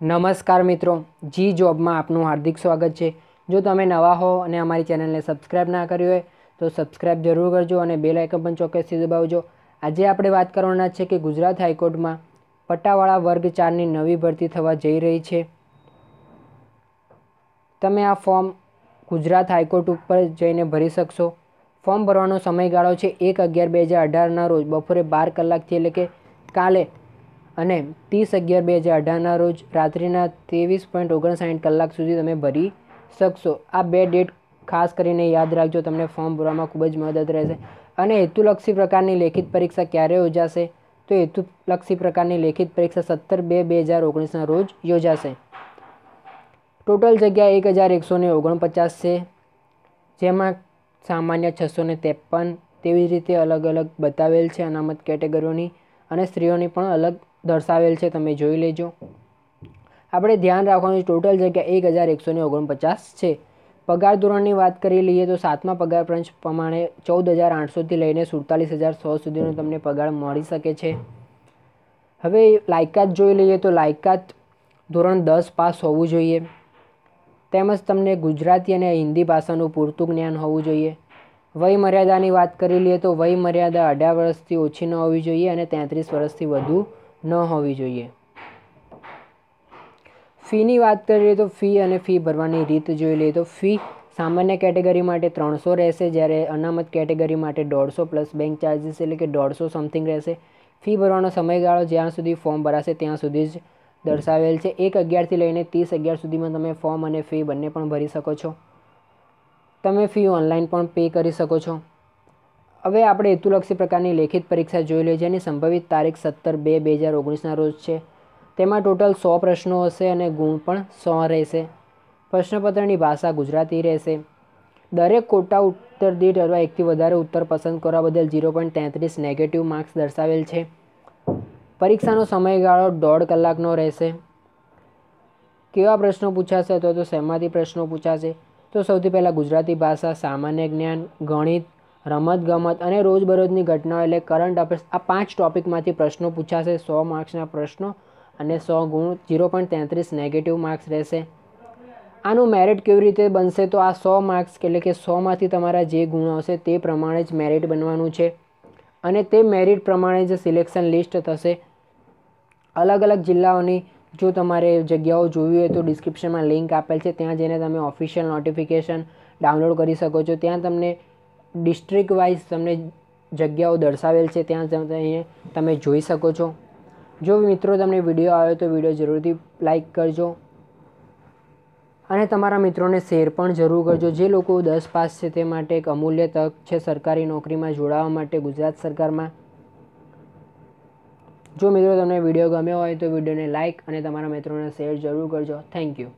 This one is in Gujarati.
નમસ્કાર મિત્રો જી જોબમાં આપનું હાર્દિક સ્વાગત છે જો તમે નવા હો અને અમારી ચેનલને સબસ્ક્રાઈબ ના કરી હોય તો સબસ્ક્રાઈબ જરૂર કરજો અને બે આઇકન પણ ચોક્કસથી દબાવજો આજે આપણે વાત કરવાના છે કે ગુજરાત હાઈકોર્ટમાં પટ્ટાવાળા વર્ગ ચારની નવી ભરતી થવા જઈ રહી છે તમે આ ફોર્મ ગુજરાત હાઈકોર્ટ ઉપર જઈને ભરી શકશો ફોર્મ ભરવાનો સમયગાળો છે એક અગિયાર બે હજાર અઢારના રોજ બપોરે બાર કલાકથી એટલે કે કાલે અને ત્રીસ અગિયાર બે હજાર અઢારના રોજ રાત્રિના ત્રેવીસ પોઈન્ટ ઓગણસાઠ કલાક સુધી તમે ભરી શકશો આ બે ડેટ ખાસ કરીને યાદ રાખજો તમને ફોર્મ ભરવામાં ખૂબ જ મદદ રહેશે અને હેતુલક્ષી પ્રકારની લેખિત પરીક્ષા ક્યારે યોજાશે તો હેતુલક્ષી પ્રકારની લેખિત પરીક્ષા સત્તર બે બે હજાર ઓગણીસના રોજ યોજાશે ટોટલ જગ્યા એક હજાર એકસો ને ઓગણપચાસ છે જેમાં સામાન્ય છસો ને ત્રેપન તેવી રીતે અલગ અલગ બતાવેલ છે અનામત કેટેગરીઓની અને સ્ત્રીઓની પણ અલગ દર્શાવેલ છે તમે જોઈ લેજો આપણે ધ્યાન રાખવાની ટોટલ જગ્યા એક હજાર એકસો ઓગણપચાસ છે પગાર ધોરણની વાત કરી લઈએ તો સાતમા પગાર પંચ પ્રમાણે ચૌદ હજાર આઠસોથી લઈને સુડતાલીસ હજાર સો સુધીનો તમને પગાર મળી શકે છે હવે લાયકાત જોઈ લઈએ તો લાયકાત ધોરણ દસ પાસ હોવું જોઈએ તેમજ તમને ગુજરાતી અને હિન્દી ભાષાનું પૂરતું જ્ઞાન હોવું જોઈએ વય મર્યાદાની વાત કરી લઈએ તો વય મર્યાદા અઢાર વર્ષથી ઓછી ન હોવી જોઈએ અને તેત્રીસ વર્ષથી વધુ ન હોવી જોઈએ ફીની વાત કરીએ તો ફી અને ફી ભરવાની રીત જોઈ લઈએ તો ફી સામાન્ય કેટેગરી માટે ત્રણસો રહેશે જ્યારે અનામત કેટેગરી માટે દોઢસો પ્લસ બેંક ચાર્જિસ એટલે કે દોઢસો સમથિંગ રહેશે ફી ભરવાનો સમયગાળો જ્યાં સુધી ફોર્મ ભરાશે ત્યાં સુધી જ દર્શાવેલ છે એક અગિયારથી લઈને ત્રીસ અગિયાર સુધીમાં તમે ફોર્મ અને ફી બંને પણ ભરી શકો છો તમે ફી ઓનલાઈન પણ પે કરી શકો છો હવે આપણે હેતુલક્ષી પ્રકારની લેખિત પરીક્ષા જોઈ લઈએ જેની સંભવિત તારીખ સત્તર બે બે હજાર ઓગણીસના રોજ છે તેમાં ટોટલ સો પ્રશ્નો હશે અને ગુણ પણ સો રહેશે પ્રશ્નપત્રની ભાષા ગુજરાતી રહેશે દરેક કોટા ઉત્તર દીઠ અથવા એકથી વધારે ઉત્તર પસંદ કરવા બદલ ઝીરો પોઈન્ટ તેત્રીસ નેગેટિવ માર્ક્સ દર્શાવેલ છે પરીક્ષાનો સમયગાળો દોઢ કલાકનો રહેશે કેવા પ્રશ્નો પૂછાશે અથવા તો શેમાંથી પ્રશ્નો પૂછાશે તો સૌથી પહેલાં ગુજરાતી ભાષા સામાન્ય જ્ઞાન ગણિત રમતગમત અને રોજબરોજની ઘટનાઓ એટલે કરંટ અફેર્સ આ પાંચ ટોપિકમાંથી પ્રશ્નો પૂછાશે સો માર્ક્સના પ્રશ્નો અને સો ગુણ ઝીરો પોઈન્ટ તેત્રીસ નેગેટિવ માર્ક્સ રહેશે આનું મેરિટ કેવી રીતે બનશે તો આ સો માર્ક્સ એટલે કે સોમાંથી તમારા જે ગુણ આવશે તે પ્રમાણે જ મેરિટ બનવાનું છે અને તે મેરિટ પ્રમાણે જ સિલેક્શન લિસ્ટ થશે અલગ અલગ જિલ્લાઓની જો તમારે જગ્યાઓ જોવી હોય તો ડિસ્ક્રિપ્શનમાં લિંક આપેલ છે ત્યાં જઈને તમે ઓફિશિયલ નોટિફિકેશન ડાઉનલોડ કરી શકો છો ત્યાં તમને ડિસ્ટ્રિક્ટ વાઇઝ તમને જગ્યાઓ દર્શાવેલ છે ત્યાં તમે જોઈ શકો છો જો મિત્રો તમને વિડીયો આવ્યો તો વિડીયો જરૂરથી લાઇક કરજો અને તમારા મિત્રોને શેર પણ જરૂર કરજો જે લોકો દસ પાસ છે તે માટે એક અમૂલ્ય તક છે સરકારી નોકરીમાં જોડાવા માટે ગુજરાત સરકારમાં જો મિત્રો તમને વિડીયો ગમ્યો હોય તો વિડીયોને લાઇક અને તમારા મિત્રોને શેર જરૂર કરજો થેન્ક યુ